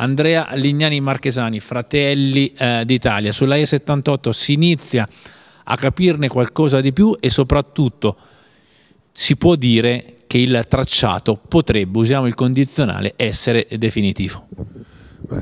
Andrea Lignani Marchesani, Fratelli eh, d'Italia. Sulla E78 si inizia a capirne qualcosa di più e soprattutto si può dire che il tracciato potrebbe, usiamo il condizionale, essere definitivo.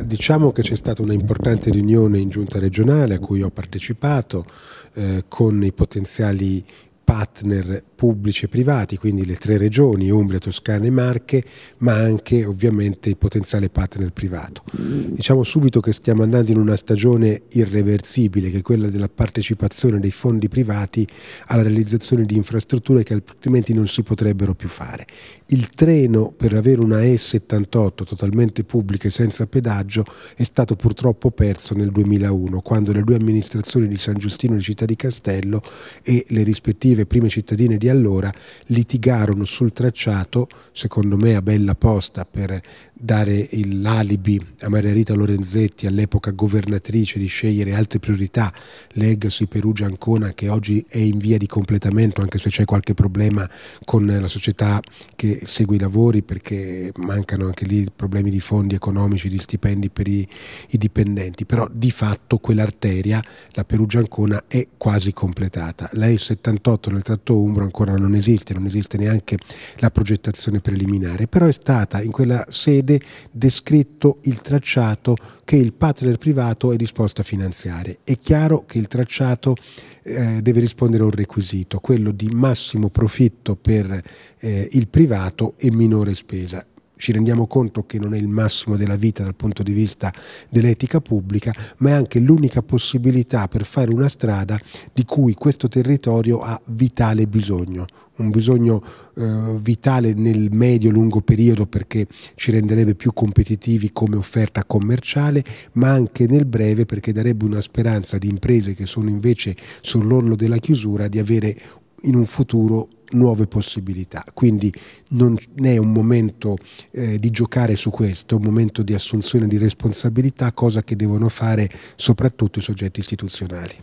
Diciamo che c'è stata un'importante riunione in giunta regionale a cui ho partecipato eh, con i potenziali partner pubblici e privati, quindi le tre regioni, Umbria, Toscana e Marche, ma anche ovviamente il potenziale partner privato. Diciamo subito che stiamo andando in una stagione irreversibile, che è quella della partecipazione dei fondi privati alla realizzazione di infrastrutture che altrimenti non si potrebbero più fare. Il treno per avere una E78 totalmente pubblica e senza pedaggio è stato purtroppo perso nel 2001, quando le due amministrazioni di San Giustino e di Città di Castello e le rispettive cooperative prime cittadine di allora litigarono sul tracciato, secondo me a bella posta, per dare l'alibi a Maria Rita Lorenzetti, all'epoca governatrice, di scegliere altre priorità, legacy Perugia Ancona, che oggi è in via di completamento, anche se c'è qualche problema con la società che segue i lavori, perché mancano anche lì problemi di fondi economici, di stipendi per i, i dipendenti, però di fatto quell'arteria, la Perugia Ancona, è quasi completata. Lei E78 fatto nel tratto umbro ancora non esiste, non esiste neanche la progettazione preliminare, però è stata in quella sede descritto il tracciato che il partner privato è disposto a finanziare. È chiaro che il tracciato eh, deve rispondere a un requisito, quello di massimo profitto per eh, il privato e minore spesa ci rendiamo conto che non è il massimo della vita dal punto di vista dell'etica pubblica, ma è anche l'unica possibilità per fare una strada di cui questo territorio ha vitale bisogno, un bisogno eh, vitale nel medio-lungo periodo perché ci renderebbe più competitivi come offerta commerciale, ma anche nel breve perché darebbe una speranza di imprese che sono invece sull'orlo della chiusura di avere in un futuro nuove possibilità. Quindi non è un momento eh, di giocare su questo, è un momento di assunzione di responsabilità, cosa che devono fare soprattutto i soggetti istituzionali.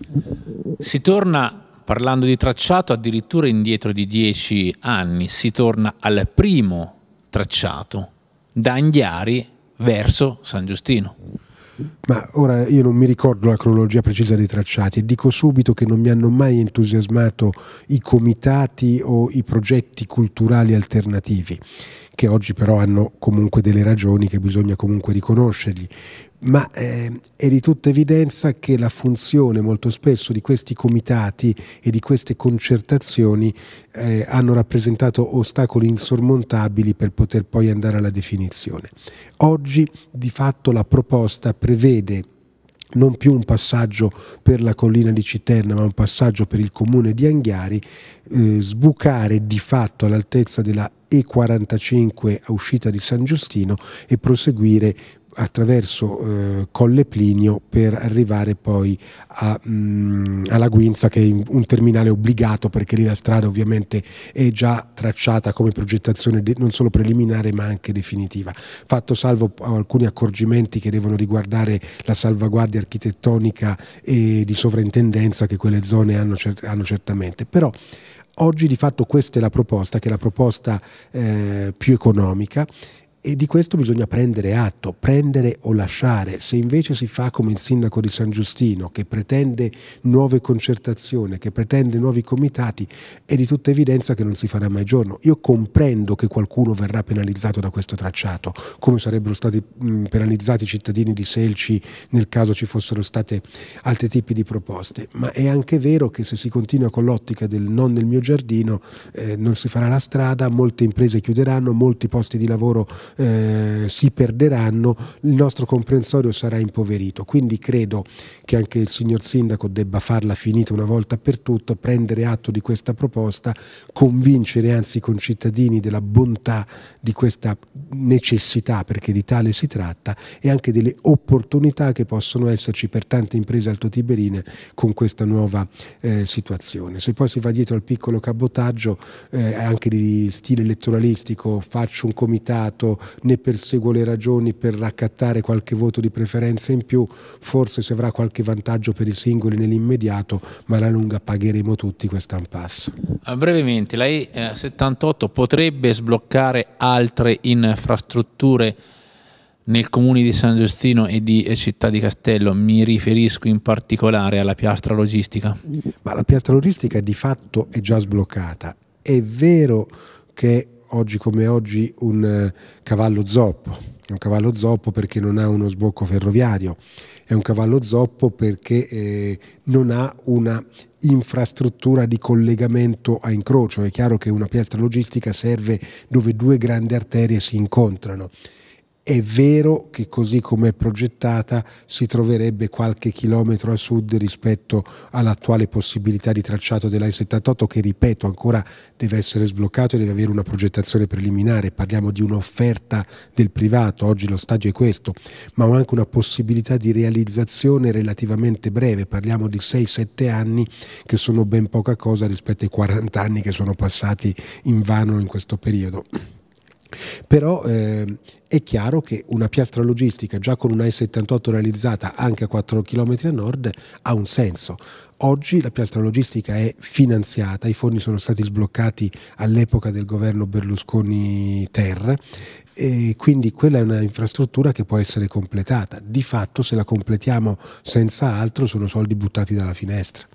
Si torna parlando di tracciato addirittura indietro di dieci anni, si torna al primo tracciato da Anghiari verso San Giustino. Ma ora io non mi ricordo la cronologia precisa dei tracciati e dico subito che non mi hanno mai entusiasmato i comitati o i progetti culturali alternativi che oggi però hanno comunque delle ragioni che bisogna comunque riconoscergli. Ma eh, è di tutta evidenza che la funzione molto spesso di questi comitati e di queste concertazioni eh, hanno rappresentato ostacoli insormontabili per poter poi andare alla definizione. Oggi di fatto la proposta prevede non più un passaggio per la collina di Citerna, ma un passaggio per il comune di Anghiari, eh, sbucare di fatto all'altezza della E45 a uscita di San Giustino e proseguire attraverso eh, Colle Plinio per arrivare poi a, mh, mm, alla Guinza che è un terminale obbligato perché lì la strada ovviamente è già tracciata come progettazione non solo preliminare ma anche definitiva, fatto salvo alcuni accorgimenti che devono riguardare la salvaguardia architettonica e di sovrintendenza che quelle zone hanno, hanno certamente, però oggi di fatto questa è la proposta, che è la proposta eh, più economica e di questo bisogna prendere atto, prendere o lasciare. Se invece si fa come il sindaco di San Giustino, che pretende nuove concertazioni, che pretende nuovi comitati, è di tutta evidenza che non si farà mai giorno. Io comprendo che qualcuno verrà penalizzato da questo tracciato, come sarebbero stati mh, penalizzati i cittadini di Selci nel caso ci fossero state altri tipi di proposte, ma è anche vero che se si continua con l'ottica del non nel mio giardino, eh, non si farà la strada, molte imprese chiuderanno, molti posti di lavoro eh, si perderanno, il nostro comprensorio sarà impoverito. Quindi credo che anche il signor Sindaco debba farla finita una volta per tutto, prendere atto di questa proposta, convincere anzi i concittadini della bontà di questa necessità, perché di tale si tratta, e anche delle opportunità che possono esserci per tante imprese altotiberine con questa nuova eh, situazione. Se poi si va dietro al piccolo cabotaggio eh, anche di stile elettoralistico, faccio un comitato, ne perseguo le ragioni per raccattare qualche voto di preferenza in più, forse si avrà qualche vantaggio per i singoli nell'immediato, ma alla lunga pagheremo tutti questo impasse. Brevemente, la eh, E78 potrebbe sbloccare altre infrastrutture nel comune di San Giustino e di eh, Città di Castello, mi riferisco in particolare alla piastra logistica. Ma la piastra logistica di fatto è già sbloccata. È vero che oggi come oggi un eh, cavallo zoppo. È un cavallo zoppo perché non ha uno sbocco ferroviario, è un cavallo zoppo perché eh, non ha una infrastruttura di collegamento a incrocio. È chiaro che una piastra logistica serve dove due grandi arterie si incontrano è vero che così come è progettata si troverebbe qualche chilometro a sud rispetto all'attuale possibilità di tracciato della 78 che ripeto ancora deve essere sbloccato e deve avere una progettazione preliminare, parliamo di un'offerta del privato, oggi lo stadio è questo, ma ho anche una possibilità di realizzazione relativamente breve, parliamo di 6-7 anni che sono ben poca cosa rispetto ai 40 anni che sono passati in vano in questo periodo. Però eh, è chiaro che una piastra logistica già con una E78 realizzata anche a 4 km a nord ha un senso. Oggi la piastra logistica è finanziata, i fondi sono stati sbloccati all'epoca del governo Berlusconi Terra e quindi quella è un'infrastruttura che può essere completata. Di fatto se la completiamo senza altro sono soldi buttati dalla finestra.